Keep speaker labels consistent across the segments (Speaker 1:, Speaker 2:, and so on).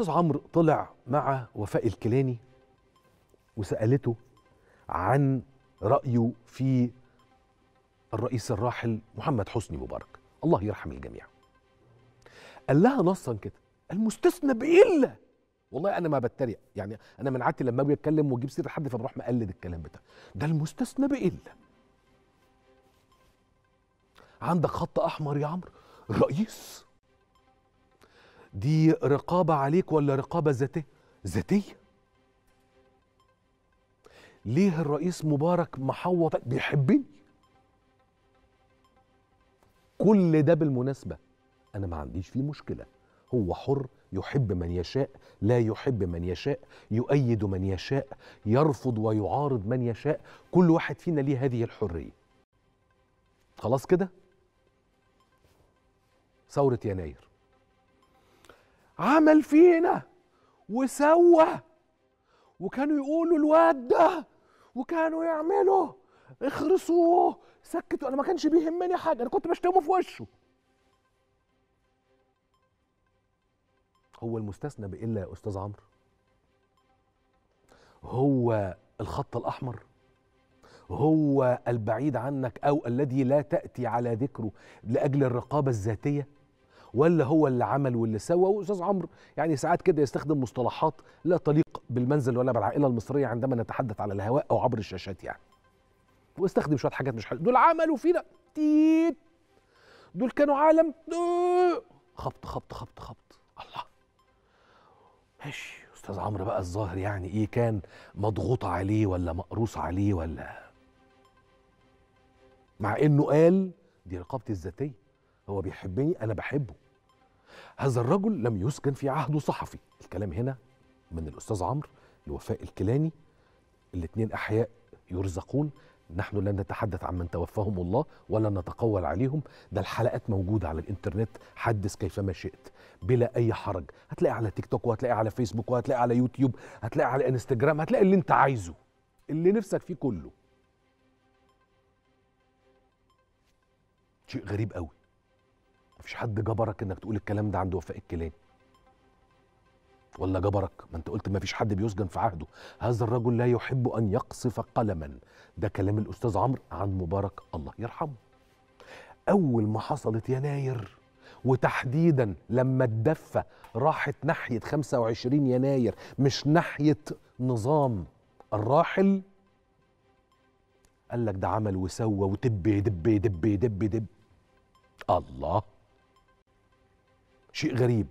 Speaker 1: استاذ عمرو طلع مع وفاء الكيلاني وسالته عن رايه في الرئيس الراحل محمد حسني مبارك الله يرحم الجميع قال لها نصا كده المستثنى بإلا والله انا ما بتريق يعني انا من عادتي لما اجي اتكلم واجيب سيره حد فبروح مقلد الكلام بتاعه ده المستثنى بإلا عندك خط احمر يا عمرو الرئيس دي رقابة عليك ولا رقابة ذاتية؟ ذاتية ليه الرئيس مبارك محوط بيحبني كل ده بالمناسبة أنا ما عنديش فيه مشكلة هو حر يحب من يشاء لا يحب من يشاء يؤيد من يشاء يرفض ويعارض من يشاء كل واحد فينا ليه هذه الحرية خلاص كده ثورة يناير عمل فينا وسوى وكانوا يقولوا الواد ده وكانوا يعملوا اخرسوه سكتوا انا ما كانش بيهمني حاجه انا كنت بشتمه في وشه هو المستثنى بإلا يا أستاذ عمرو هو الخط الأحمر هو البعيد عنك أو الذي لا تأتي على ذكره لأجل الرقابة الذاتية ولا هو اللي عمل واللي سوى واستاذ عمرو يعني ساعات كده يستخدم مصطلحات لا تليق بالمنزل ولا بالعائله المصريه عندما نتحدث على الهواء او عبر الشاشات يعني واستخدم شويه حاجات مش حلوه دول عملوا فينا تيت دول كانوا عالم خبط خبط خبط خبط الله ماشي استاذ عمرو بقى الظاهر يعني ايه كان مضغوط عليه ولا مقروص عليه ولا مع انه قال دي رقابتي الذاتيه هو بيحبني انا بحبه هذا الرجل لم يسكن في عهده صحفي الكلام هنا من الاستاذ عمرو لوفاء الكيلاني الاثنين احياء يرزقون نحن لا نتحدث عن من توفاهم الله ولا نتقول عليهم ده الحلقات موجودة على الإنترنت حدث كيفما شئت بلا أي حرج هتلاقي على تيك توك وهتلاقي على فيسبوك وهتلاقي على يوتيوب هتلاقي على انستجرام هتلاقي اللي انت عايزه اللي نفسك فيه كله شيء غريب قوي مفيش حد جبرك انك تقول الكلام ده عند وفاء الكيلاني ولا جبرك ما انت قلت ما فيش حد بيسجن في عهده هذا الرجل لا يحب ان يقصف قلما ده كلام الاستاذ عمرو عن مبارك الله يرحمه اول ما حصلت يناير وتحديدا لما الدفه راحت ناحيه 25 يناير مش ناحيه نظام الراحل قال لك ده عمل وسوى وتب دب دب دب دب الله شيء غريب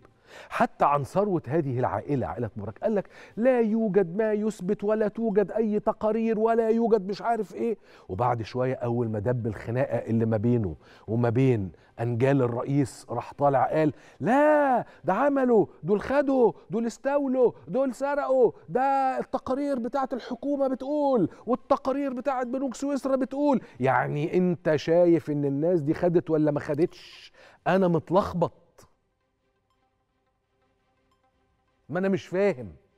Speaker 1: حتى عن ثروة هذه العائلة عائلة مبارك قال لك لا يوجد ما يثبت ولا توجد أي تقارير ولا يوجد مش عارف إيه وبعد شوية أول ما دب الخناقة اللي ما بينه وما بين أنجال الرئيس راح طالع قال لا ده عملوا دول خدوا دول استولوا دول سرقوا ده التقارير بتاعة الحكومة بتقول والتقارير بتاعة بنوك سويسرا بتقول يعني أنت شايف إن الناس دي خدت ولا ما خدتش أنا متلخبط ما انا مش فاهم